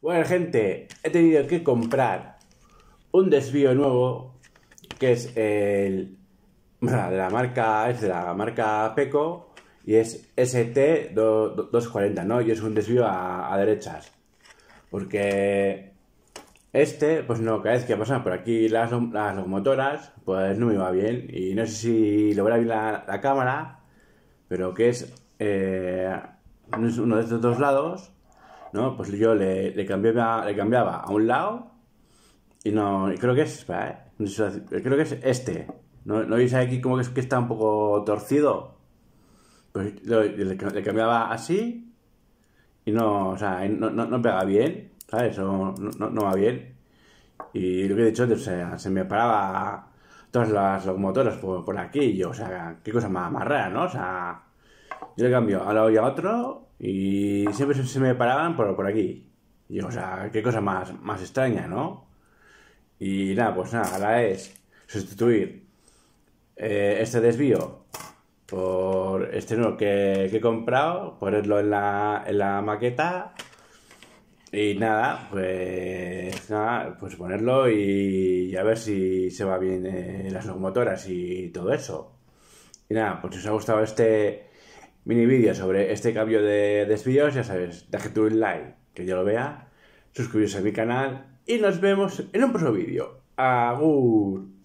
Bueno, gente, he tenido que comprar un desvío nuevo que es el, la marca es de la marca Peco y es ST240, ¿no? Y es un desvío a, derechas. Porque este, pues no, cada vez que pasan por aquí las, locomotoras, pues no me va bien. Y no sé si lo verá bien la, cámara, pero que es, eh, es uno de estos dos lados ¿no? Pues yo le, le, cambiaba, le cambiaba a un lado y no, creo que es, eh, creo que es este. ¿No, ¿No veis aquí como que, es, que está un poco torcido? Pues le, cambiaba así y no, o sea, no, no, pega bien, ¿sabes? O no, no, va bien. Y lo que he dicho antes, sea, se me paraba todas las locomotoras por, por aquí y yo, o sea, qué cosa más, más rara, ¿no? O sea, yo le cambio a la y a otro y siempre se me paraban por, por aquí. Y o sea, qué cosa más, más extraña, ¿no? Y nada, pues nada, ahora es sustituir eh, este desvío por este nuevo que, he comprado, ponerlo en la, en la maqueta y nada, pues nada, pues ponerlo y, a ver si se va bien eh, las locomotoras y todo eso. Y nada, pues si os ha gustado este mini vídeo sobre este cambio de desvíos, ya sabes, deje tu like, que yo lo vea, suscribirse a mi canal y nos vemos en un próximo vídeo. Agur.